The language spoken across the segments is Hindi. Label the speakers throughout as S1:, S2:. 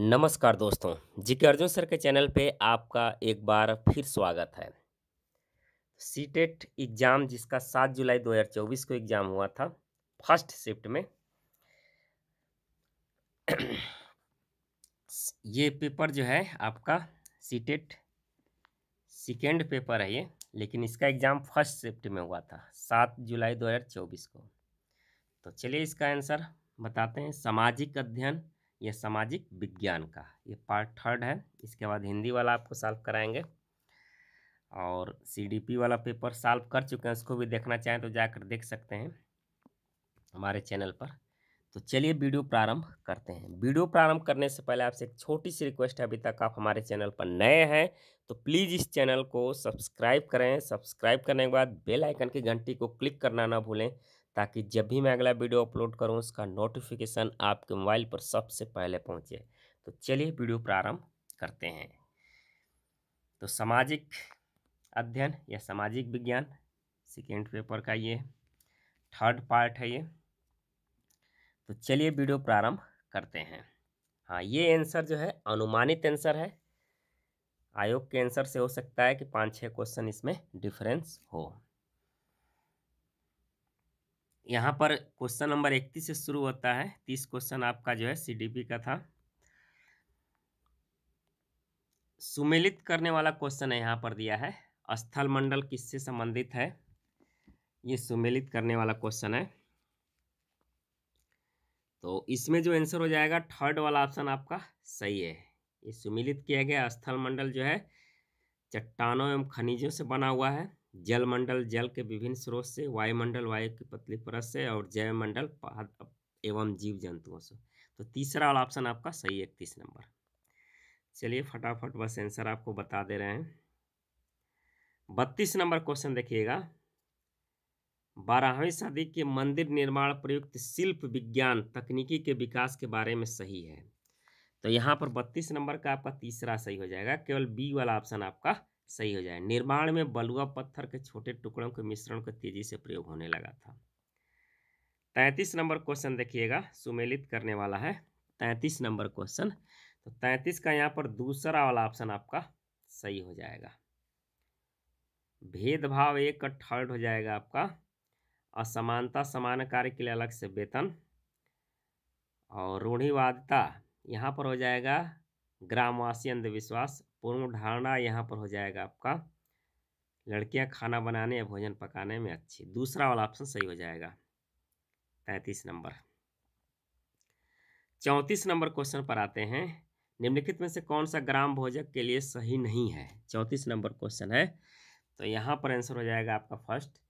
S1: नमस्कार दोस्तों जी अर्जुन सर के चैनल पे आपका एक बार फिर स्वागत है सीटेट e एग्ज़ाम जिसका 7 जुलाई 2024 को एग्ज़ाम हुआ था फर्स्ट शिफ्ट में ये पेपर जो है आपका सीटेट e सेकेंड पेपर है ये लेकिन इसका एग्ज़ाम फर्स्ट शिफ्ट में हुआ था 7 जुलाई 2024 को तो चलिए इसका आंसर बताते हैं सामाजिक अध्ययन यह सामाजिक विज्ञान का ये पार्ट थर्ड है इसके बाद हिंदी वाला आपको सॉल्व कराएंगे और सीडीपी वाला पेपर सॉल्व कर चुके हैं उसको भी देखना चाहें तो जाकर देख सकते हैं हमारे चैनल पर तो चलिए वीडियो प्रारंभ करते हैं वीडियो प्रारंभ करने से पहले आपसे एक छोटी सी रिक्वेस्ट है अभी तक आप हमारे चैनल पर नए हैं तो प्लीज़ इस चैनल को सब्सक्राइब करें सब्सक्राइब करने के बाद बेल आइकन की घंटी को क्लिक करना ना भूलें ताकि जब भी मैं अगला वीडियो अपलोड करूँ उसका नोटिफिकेशन आपके मोबाइल पर सबसे पहले पहुँचे तो चलिए वीडियो प्रारंभ करते हैं तो सामाजिक अध्ययन या सामाजिक विज्ञान सेकेंड पेपर का ये थर्ड पार्ट है ये तो चलिए वीडियो प्रारंभ करते हैं हाँ ये आंसर जो है अनुमानित आंसर है आयोग के आंसर से हो सकता है कि पाँच छः क्वेश्चन इसमें डिफरेंस हो यहाँ पर क्वेश्चन नंबर इकतीस से शुरू होता है तीस क्वेश्चन आपका जो है सीडीपी का था सुमेलित करने वाला क्वेश्चन है यहाँ पर दिया है स्थल मंडल किससे संबंधित है ये सुमेलित करने वाला क्वेश्चन है तो इसमें जो आंसर हो जाएगा थर्ड वाला ऑप्शन आपका सही है ये सुमेलित किया गया स्थल मंडल जो है चट्टानों एवं खनिजों से बना हुआ है जलमंडल जल के विभिन्न स्रोत से वायुमंडल वायु की पतली परत से और जैवमंडल एवं जीव जंतुओं से तो तीसरा वाला ऑप्शन आपका सही इकतीस नंबर चलिए फटाफट बस आंसर आपको बता दे रहे हैं बत्तीस नंबर क्वेश्चन देखिएगा बारहवीं सदी के मंदिर निर्माण प्रयुक्त शिल्प विज्ञान तकनीकी के विकास के बारे में सही है तो यहाँ पर बत्तीस नंबर का आपका तीसरा सही हो जाएगा केवल बी वाला ऑप्शन आपका सही हो जाए निर्माण में बलुआ पत्थर के छोटे टुकड़ों के मिश्रण का तेजी से प्रयोग होने लगा था तैंतीस नंबर क्वेश्चन देखिएगा सुमेलित करने वाला है तैंतीस नंबर क्वेश्चन तो तैंतीस का यहाँ पर दूसरा वाला ऑप्शन आपका सही हो जाएगा भेदभाव एक का थर्ड हो जाएगा आपका असमानता समान कार्य के लिए अलग से वेतन और रूढ़िवादता यहाँ पर हो जाएगा ग्रामवासी अंधविश्वास पूर्व धारणा यहाँ पर हो जाएगा आपका लड़कियाँ खाना बनाने या भोजन पकाने में अच्छी दूसरा वाला ऑप्शन सही हो जाएगा पैंतीस नंबर चौंतीस नंबर क्वेश्चन पर आते हैं निम्नलिखित में से कौन सा ग्राम भोजक के लिए सही नहीं है चौंतीस नंबर क्वेश्चन है तो यहाँ पर आंसर हो जाएगा आपका फर्स्ट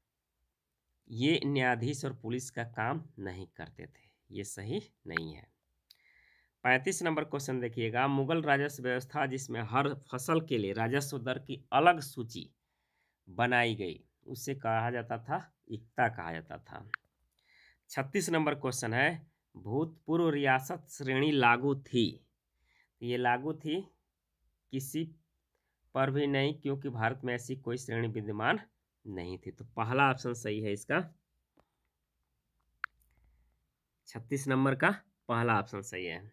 S1: ये न्यायाधीश और पुलिस का काम नहीं करते थे ये सही नहीं है पैंतीस नंबर क्वेश्चन देखिएगा मुगल राजस्व व्यवस्था जिसमें हर फसल के लिए राजस्व दर की अलग सूची बनाई गई उसे कहा जाता था एकता कहा जाता था छत्तीस नंबर क्वेश्चन है भूतपूर्व रियासत श्रेणी लागू थी तो ये लागू थी किसी पर भी नहीं क्योंकि भारत में ऐसी कोई श्रेणी विद्यमान नहीं थी तो पहला ऑप्शन सही है इसका छत्तीस नंबर का पहला ऑप्शन सही है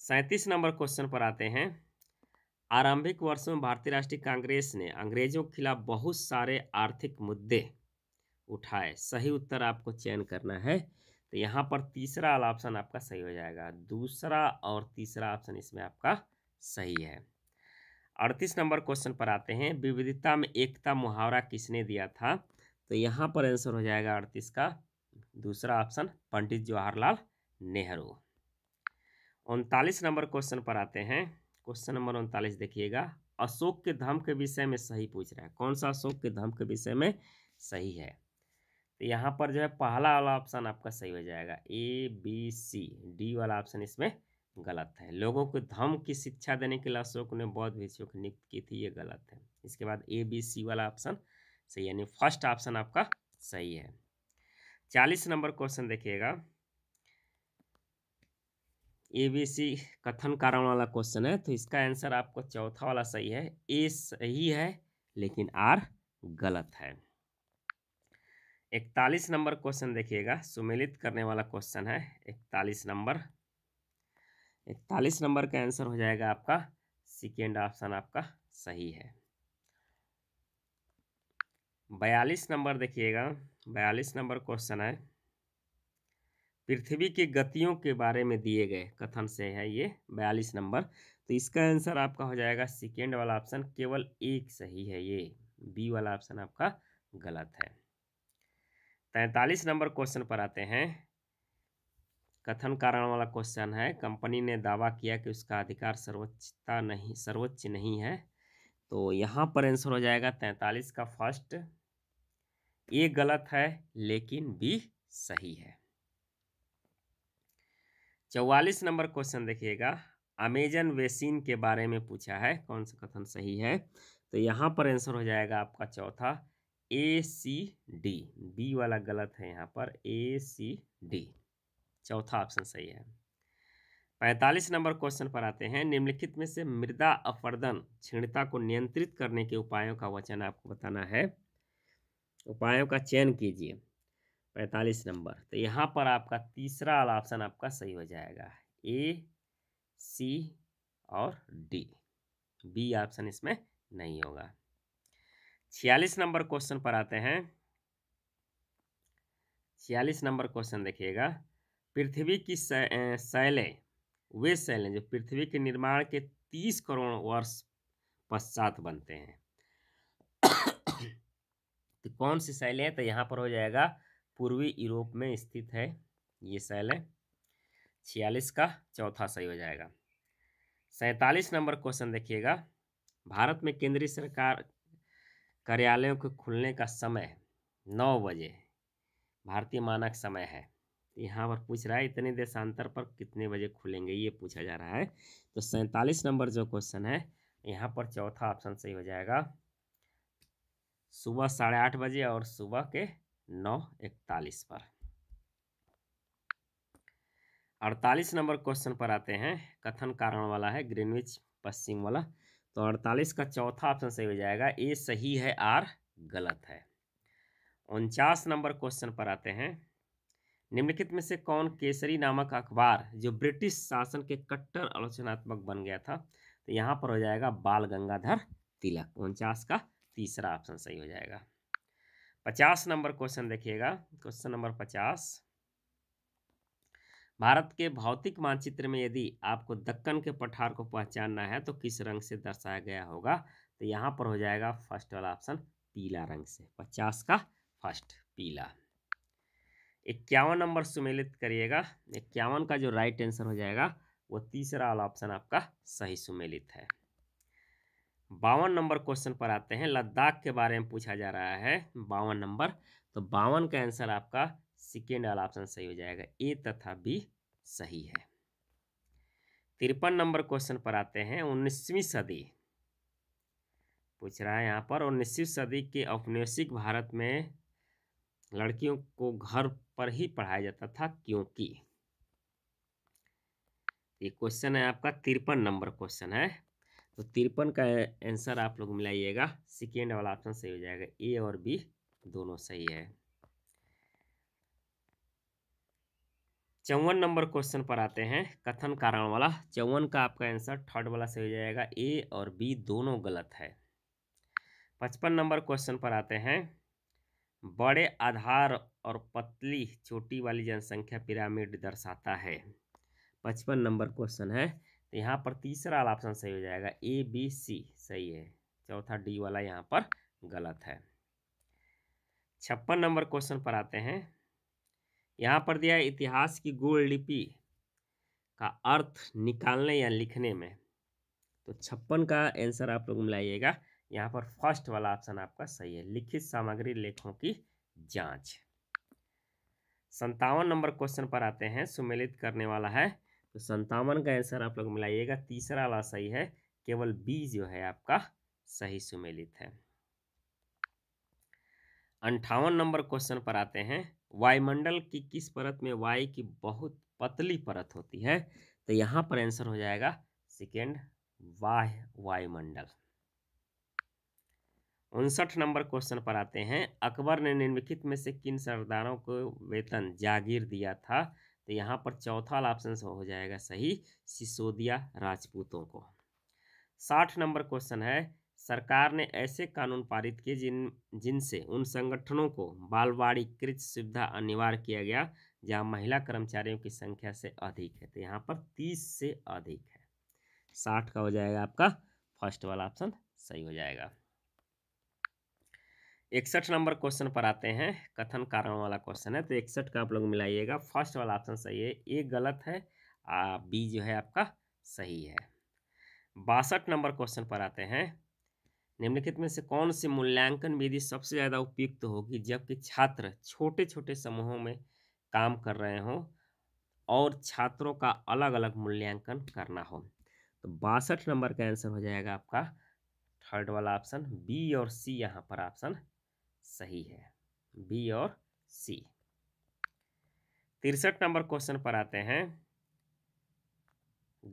S1: सैंतीस नंबर क्वेश्चन पर आते हैं आरंभिक वर्षों में भारतीय राष्ट्रीय कांग्रेस ने अंग्रेजों के खिलाफ बहुत सारे आर्थिक मुद्दे उठाए सही उत्तर आपको चयन करना है तो यहाँ पर तीसरा वाला ऑप्शन आपका सही हो जाएगा दूसरा और तीसरा ऑप्शन इसमें आपका सही है अड़तीस नंबर क्वेश्चन पर आते हैं विविधता में एकता मुहावरा किसने दिया था तो यहाँ पर आंसर हो जाएगा अड़तीस का दूसरा ऑप्शन पंडित जवाहरलाल नेहरू उनतालीस नंबर क्वेश्चन पर आते हैं क्वेश्चन नंबर उनतालीस देखिएगा अशोक के धर्म के विषय में सही पूछ रहा है कौन सा अशोक के धर्म के विषय में सही है तो यहाँ पर जो है पहला वाला ऑप्शन आपका सही हो जाएगा ए बी सी डी वाला ऑप्शन इसमें गलत है लोगों को धर्म की शिक्षा देने के लिए अशोक ने बौद्ध भिक्षुओं की नियुक्त की थी ये गलत है इसके बाद ए बी सी वाला ऑप्शन सही यानी फर्स्ट ऑप्शन आपका सही है चालीस नंबर क्वेश्चन देखिएगा ए बी सी कथन कारण वाला क्वेश्चन है तो इसका आंसर आपको चौथा वाला सही है ए सही है लेकिन आर गलत है इकतालीस नंबर क्वेश्चन देखिएगा सुमेलित करने वाला क्वेश्चन है इकतालीस नंबर इकतालीस नंबर का आंसर हो जाएगा आपका सेकेंड ऑप्शन आपका सही है बयालीस नंबर देखिएगा बयालीस नंबर क्वेश्चन है पृथ्वी की गतियों के बारे में दिए गए कथन से है ये बयालीस नंबर तो इसका आंसर आपका हो जाएगा सेकेंड वाला ऑप्शन केवल एक सही है ये बी वाला ऑप्शन आपका गलत है तैतालीस नंबर क्वेश्चन पर आते हैं कथन कारण वाला क्वेश्चन है कंपनी ने दावा किया कि उसका अधिकार सर्वोच्चता नहीं सर्वोच्च नहीं है तो यहाँ पर आंसर हो जाएगा तैंतालीस का फर्स्ट ए गलत है लेकिन बी सही है चौवालीस नंबर क्वेश्चन देखिएगा अमेजन वेसिन के बारे में पूछा है कौन सा कथन सही है तो यहाँ पर आंसर हो जाएगा आपका चौथा ए सी डी बी वाला गलत है यहाँ पर ए सी डी चौथा ऑप्शन सही है पैंतालीस नंबर क्वेश्चन पर आते हैं निम्नलिखित में से मृदा अपर्दन क्षीणता को नियंत्रित करने के उपायों का वचन आपको बताना है उपायों का चयन कीजिए पैंतालीस नंबर तो यहाँ पर आपका तीसरा वाला ऑप्शन आपका सही हो जाएगा ए सी और डी बी ऑप्शन इसमें नहीं होगा छियालीस नंबर क्वेश्चन पर आते हैं छियालीस नंबर क्वेश्चन देखिएगा पृथ्वी की शैलें वे शैलें जो पृथ्वी के निर्माण के तीस करोड़ वर्ष पश्चात बनते हैं तो कौन सी शैलें तो यहाँ पर हो जाएगा पूर्वी यूरोप में स्थित है ये सेल है छियालीस का चौथा सही हो जाएगा सैतालीस नंबर क्वेश्चन देखिएगा भारत में केंद्रीय सरकार कार्यालयों के खुलने का समय नौ बजे भारतीय मानक समय है यहाँ पर पूछ रहा है इतने देशांतर पर कितने बजे खुलेंगे ये पूछा जा रहा है तो सैंतालीस नंबर जो क्वेश्चन है यहाँ पर चौथा ऑप्शन सही हो जाएगा सुबह साढ़े आठ बजे और सुबह के नौ इकतालीस पर अड़तालीस नंबर क्वेश्चन पर आते हैं कथन कारण वाला है ग्रीनविच पश्चिम वाला तो अड़तालीस का चौथा ऑप्शन सही हो जाएगा ए सही है आर गलत है उनचास नंबर क्वेश्चन पर आते हैं निम्नलिखित में से कौन केसरी नामक अखबार जो ब्रिटिश शासन के कट्टर आलोचनात्मक बन गया था तो यहाँ पर हो जाएगा बाल गंगाधर तिलक उनचास का तीसरा ऑप्शन सही हो जाएगा पचास नंबर क्वेश्चन देखिएगा क्वेश्चन नंबर पचास भारत के भौतिक मानचित्र में यदि आपको दक्कन के पठार को पहचानना है तो किस रंग से दर्शाया गया होगा तो यहाँ पर हो जाएगा फर्स्ट वाला ऑप्शन पीला रंग से पचास का फर्स्ट पीला इक्यावन नंबर सुमेलित करिएगा इक्यावन का जो राइट आंसर हो जाएगा वो तीसरा वाला ऑप्शन आपका सही सुमेलित है बावन नंबर क्वेश्चन पर आते हैं लद्दाख के बारे में पूछा जा रहा है बावन नंबर तो बावन का आंसर आपका सेकेंड वाला ऑप्शन सही हो जाएगा ए तथा बी सही है तिरपन नंबर क्वेश्चन पर आते हैं उन्नीसवीं सदी पूछ रहा है यहाँ पर उन्नीसवीं सदी के औपनिवेशिक भारत में लड़कियों को घर पर ही पढ़ाया जाता था क्योंकि ये क्वेश्चन है आपका तिरपन नंबर क्वेश्चन है तो तिरपन का आंसर आप लोग मिलाइएगा सेकेंड वाला ऑप्शन सही हो जाएगा ए और बी दोनों सही है चौवन नंबर क्वेश्चन पर आते हैं कथन कारण वाला चौवन का आपका आंसर थर्ड वाला सही हो जाएगा ए और बी दोनों गलत है पचपन नंबर क्वेश्चन पर आते हैं बड़े आधार और पतली चोटी वाली जनसंख्या पिरामिड दर्शाता है पचपन नंबर क्वेश्चन है तो यहाँ पर तीसरा वाला ऑप्शन सही हो जाएगा ए बी सी सही है चौथा डी वाला यहाँ पर गलत है छप्पन नंबर क्वेश्चन पर आते हैं यहाँ पर दिया इतिहास की गोल लिपि का अर्थ निकालने या लिखने में तो छप्पन का आंसर आप लोग मिलाइएगा यहाँ पर फर्स्ट वाला ऑप्शन आपका सही है लिखित सामग्री लेखों की जांच संतावन नंबर क्वेश्चन पर आते हैं सुमेलित करने वाला है तो संतावन का आंसर आप लोग मिलाइएगा तीसरा वाला सही है केवल बी जो है आपका सही सुमेलित है अंठावन नंबर क्वेश्चन पर आते हैं वायुमंडल की किस परत में वायु की बहुत पतली परत होती है तो यहाँ पर आंसर हो जाएगा सेकेंड वाह वायुमंडल उनसठ नंबर क्वेश्चन पर आते हैं अकबर ने निम्नलिखित में से किन सरदारों को वेतन जागीर दिया था तो यहाँ पर चौथा ऑप्शन हो जाएगा सही सिसोदिया राजपूतों को साठ नंबर क्वेश्चन है सरकार ने ऐसे कानून पारित किए जिन जिनसे उन संगठनों को बालवाड़ीकृत सुविधा अनिवार्य किया गया जहाँ महिला कर्मचारियों की संख्या से अधिक है तो यहाँ पर तीस से अधिक है साठ का हो जाएगा आपका फर्स्ट वाला ऑप्शन सही हो जाएगा इकसठ नंबर क्वेश्चन पर आते हैं कथन कारण वाला क्वेश्चन है तो इकसठ का आप लोग मिलाइएगा फर्स्ट वाला ऑप्शन सही है ए गलत है आ, बी जो है आपका सही है बासठ नंबर क्वेश्चन पर आते हैं निम्नलिखित में से कौन सी मूल्यांकन विधि सबसे ज़्यादा उपयुक्त होगी जबकि छात्र छोटे छोटे समूहों में काम कर रहे हों और छात्रों का अलग अलग मूल्यांकन करना हो तो बासठ नंबर का आंसर हो जाएगा आपका थर्ड वाला ऑप्शन बी और सी यहाँ पर ऑप्शन सही है बी और सी तिरसठ नंबर क्वेश्चन पर आते हैं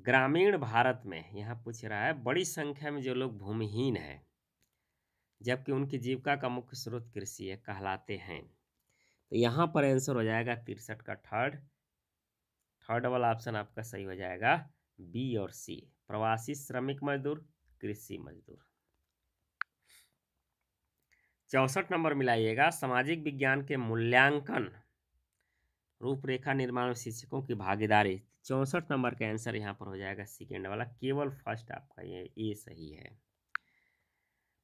S1: ग्रामीण भारत में यहाँ पूछ रहा है बड़ी संख्या में जो लोग भूमिहीन हैं जबकि उनकी जीविका का मुख्य स्रोत कृषि है कहलाते हैं तो यहाँ पर आंसर हो जाएगा तिरसठ का थर्ड थर्ड वाला ऑप्शन आपका सही हो जाएगा बी और सी प्रवासी श्रमिक मजदूर कृषि मजदूर चौंसठ नंबर मिलाइएगा सामाजिक विज्ञान के मूल्यांकन रूपरेखा निर्माण में शिक्षकों की भागीदारी चौंसठ नंबर का आंसर यहाँ पर हो जाएगा सेकेंड वाला केवल फर्स्ट आपका ये ए सही है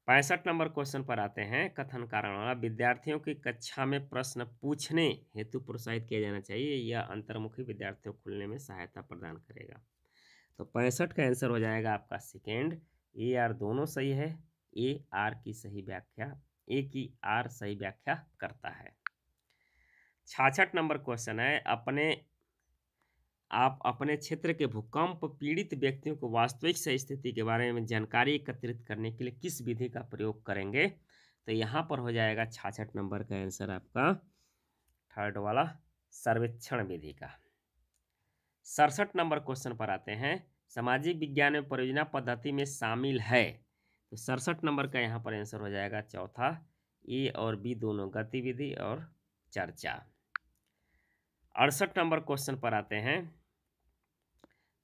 S1: पैंसठ नंबर क्वेश्चन पर आते हैं कथन कारण वाला विद्यार्थियों की कक्षा में प्रश्न पूछने हेतु प्रोत्साहित किया जाना चाहिए यह अंतर्मुखी विद्यार्थियों खुलने में सहायता प्रदान करेगा तो पैंसठ का आंसर हो जाएगा आपका सेकेंड ए आर दोनों सही है ए आर की सही व्याख्या ए की आर सही व्याख्या करता है छाछठ नंबर क्वेश्चन है अपने आप अपने क्षेत्र के भूकंप पीड़ित व्यक्तियों को वास्तविक सही स्थिति के बारे में जानकारी एकत्रित करने के लिए किस विधि का प्रयोग करेंगे तो यहाँ पर हो जाएगा छाछठ नंबर का आंसर आपका थर्ड वाला सर्वेक्षण विधि का सड़सठ नंबर क्वेश्चन पर आते हैं सामाजिक विज्ञान में परियोजना पद्धति में शामिल है तो सड़सठ नंबर का यहाँ पर आंसर हो जाएगा चौथा ए और बी दोनों गतिविधि और चर्चा अड़सठ नंबर क्वेश्चन पर आते हैं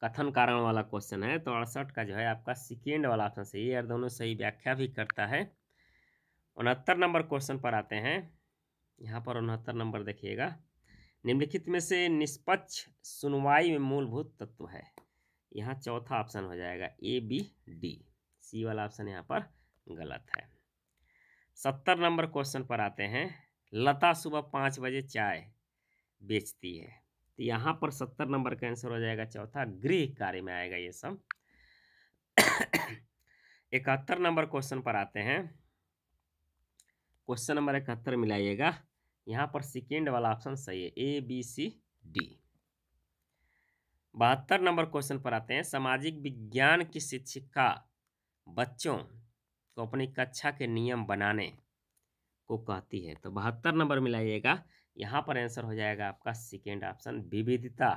S1: कथन कारण वाला क्वेश्चन है तो अड़सठ का जो है आपका सिकेंड वाला ऑप्शन सही है दोनों सही व्याख्या भी करता है उनहत्तर नंबर क्वेश्चन पर आते हैं यहाँ पर उनहत्तर नंबर देखिएगा निम्नलिखित में से निष्पक्ष सुनवाई में मूलभूत तत्व है यहाँ चौथा ऑप्शन हो जाएगा ए बी डी सी वाला ऑप्शन यहाँ पर गलत है सत्तर नंबर क्वेश्चन पर आते हैं लता सुबह पाँच बजे चाय बेचती है तो यहाँ पर सत्तर नंबर का आंसर हो जाएगा चौथा गृह कार्य में आएगा ये सब इकहत्तर नंबर क्वेश्चन पर आते हैं क्वेश्चन नंबर इकहत्तर मिलाइएगा यहाँ पर सेकेंड वाला ऑप्शन सही है ए बी सी डी बहत्तर नंबर क्वेश्चन पर आते हैं सामाजिक विज्ञान की शिक्षिका बच्चों को अपनी कक्षा के नियम बनाने को कहती है तो बहत्तर नंबर मिलाइएगा यहाँ पर आंसर हो जाएगा आपका सेकेंड ऑप्शन विविधता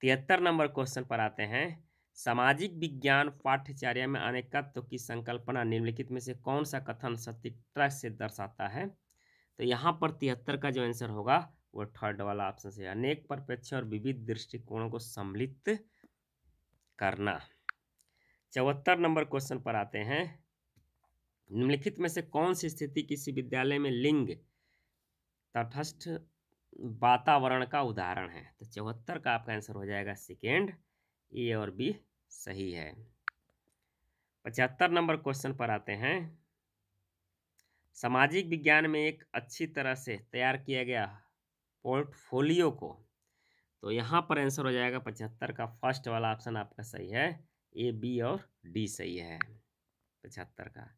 S1: तिहत्तर नंबर क्वेश्चन पर आते हैं सामाजिक विज्ञान पाठ्यचर्या में अनेकत्व की संकल्पना निम्नलिखित में से कौन सा कथन सत्यता से दर्शाता है तो यहाँ पर तिहत्तर का जो आंसर होगा वो थर्ड वाला ऑप्शन से अनेक परिप्रेक्ष्य और विविध दृष्टिकोणों को सम्मिलित करना चौहत्तर नंबर क्वेश्चन पर आते हैं निम्नलिखित में से कौन सी स्थिति किसी विद्यालय में लिंग तटस्थ वातावरण का उदाहरण है तो चौहत्तर का आपका आंसर हो जाएगा सेकेंड ए और बी सही है पचहत्तर नंबर क्वेश्चन पर आते हैं सामाजिक विज्ञान में एक अच्छी तरह से तैयार किया गया पोर्टफोलियो को तो यहाँ पर आंसर हो जाएगा पचहत्तर का फर्स्ट वाला ऑप्शन आपका सही है ए बी और डी सही है पचहत्तर का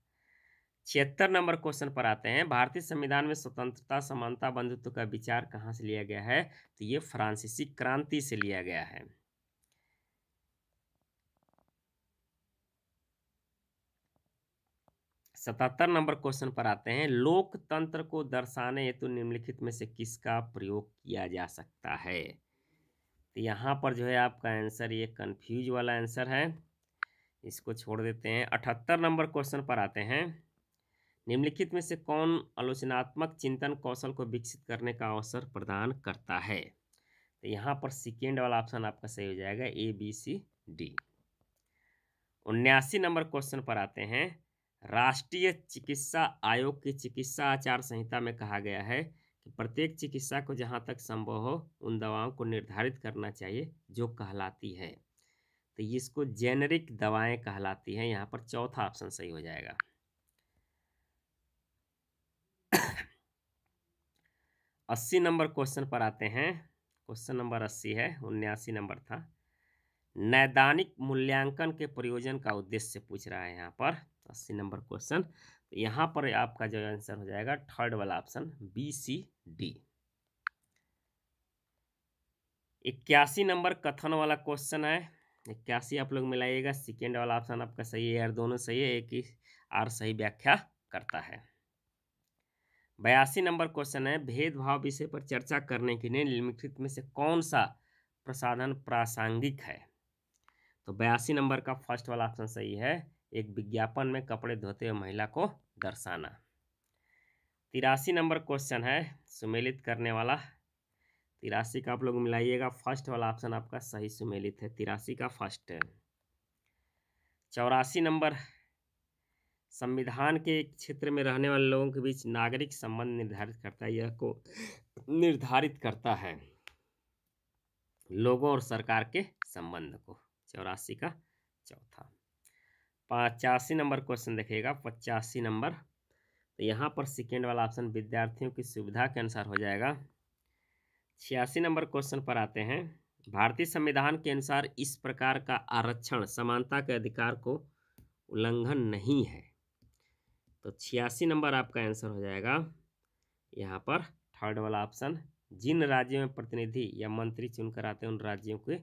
S1: छिहत्तर नंबर क्वेश्चन पर आते हैं भारतीय संविधान में स्वतंत्रता समानता बंधुत्व का विचार कहाँ से लिया गया है तो ये फ्रांसीसी क्रांति से लिया गया है सतहत्तर नंबर क्वेश्चन पर आते हैं लोकतंत्र को दर्शाने हेतु निम्नलिखित में से किसका प्रयोग किया जा सकता है तो यहाँ पर जो है आपका आंसर ये कन्फ्यूज वाला आंसर है इसको छोड़ देते हैं अठहत्तर नंबर क्वेश्चन पर आते हैं निम्नलिखित में से कौन आलोचनात्मक चिंतन कौशल को विकसित करने का अवसर प्रदान करता है तो यहाँ पर सिकेंड वाला ऑप्शन आपका सही हो जाएगा ए बी सी डी उन्यासी नंबर क्वेश्चन पर आते हैं राष्ट्रीय चिकित्सा आयोग की चिकित्सा आचार संहिता में कहा गया है तो प्रत्येक चिकित्सा को जहाँ तक संभव हो उन दवाओं को निर्धारित करना चाहिए जो कहलाती है तो इसको जेनरिक दवाएं कहलाती हैं यहाँ पर चौथा ऑप्शन सही हो जाएगा अस्सी नंबर क्वेश्चन पर आते हैं क्वेश्चन नंबर अस्सी है उन्यासी नंबर था नैदानिक मूल्यांकन के प्रयोजन का उद्देश्य पूछ रहा है यहाँ पर अस्सी नंबर क्वेश्चन तो यहाँ पर आपका जो आंसर हो जाएगा थर्ड वाला ऑप्शन बी सी डी इक्यासी नंबर कथन वाला क्वेश्चन है इक्यासी आप लोग मिलाइएगा सेकेंड वाला ऑप्शन आपका सही है यार दोनों सही है एक ही आर सही व्याख्या करता है बयासी नंबर क्वेश्चन है भेदभाव विषय पर चर्चा करने के लिए निम्नलिखित में से कौन सा प्रसाधन प्रासंगिक है तो बयासी नंबर का फर्स्ट वाला ऑप्शन सही है एक विज्ञापन में कपड़े धोते हुए महिला को दर्शाना तिरासी नंबर क्वेश्चन है सुमेलित करने वाला तिरासी का आप लोग मिलाइएगा फर्स्ट वाला ऑप्शन आपका सही सुमेलित है तिरासी का फर्स्ट है चौरासी नंबर संविधान के क्षेत्र में रहने वाले लोगों के बीच नागरिक संबंध निर्धारित करता है यह को निर्धारित करता है लोगों और सरकार के संबंध को चौरासी का चौथा पचासी नंबर क्वेश्चन देखिएगा पचासी नंबर तो यहाँ पर सेकेंड वाला ऑप्शन विद्यार्थियों की सुविधा के अनुसार हो जाएगा छियासी नंबर क्वेश्चन पर आते हैं भारतीय संविधान के अनुसार इस प्रकार का आरक्षण समानता के अधिकार को उल्लंघन नहीं है तो छियासी नंबर आपका आंसर हो जाएगा यहाँ पर थर्ड वाला ऑप्शन जिन राज्यों में प्रतिनिधि या मंत्री चुनकर आते हैं उन राज्यों के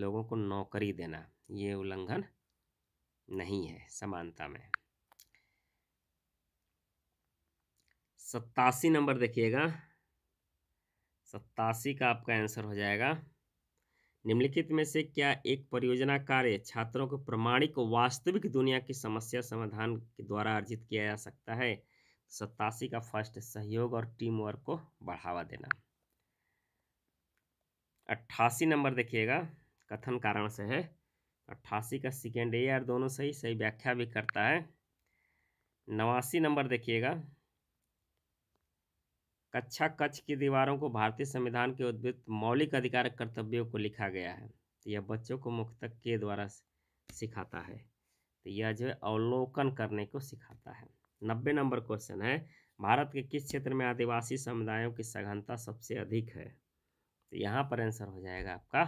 S1: लोगों को नौकरी देना ये उल्लंघन नहीं है समानता में सत्तासी नंबर देखिएगा सत्तासी का आपका आंसर हो जाएगा निम्नलिखित में से क्या एक परियोजना कार्य छात्रों को प्रमाणिक वास्तविक दुनिया की समस्या समाधान के द्वारा अर्जित किया जा सकता है सत्तासी का फर्स्ट सहयोग और टीम वर्क को बढ़ावा देना अट्ठासी नंबर देखिएगा कथन कारण से है अट्ठासी का सेकेंड ए यार दोनों सही सही व्याख्या भी करता है नवासी नंबर देखिएगा कच्छा कच्छ की दीवारों को भारतीय संविधान के उद्भित मौलिक अधिकार कर्तव्यों को लिखा गया है तो यह बच्चों को मुख्तक के द्वारा सिखाता है तो यह जो है अवलोकन करने को सिखाता है नब्बे नंबर क्वेश्चन है भारत के किस क्षेत्र में आदिवासी समुदायों की सघनता सबसे अधिक है तो यहाँ पर आंसर हो जाएगा आपका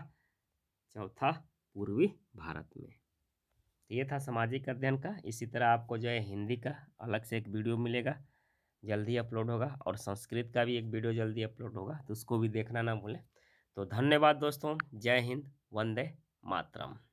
S1: चौथा पूर्वी भारत में तो ये था सामाजिक अध्ययन का इसी तरह आपको जो है हिंदी का अलग से एक वीडियो मिलेगा जल्दी अपलोड होगा और संस्कृत का भी एक वीडियो जल्दी अपलोड होगा तो उसको भी देखना ना भूलें तो धन्यवाद दोस्तों जय हिंद वंदे मातरम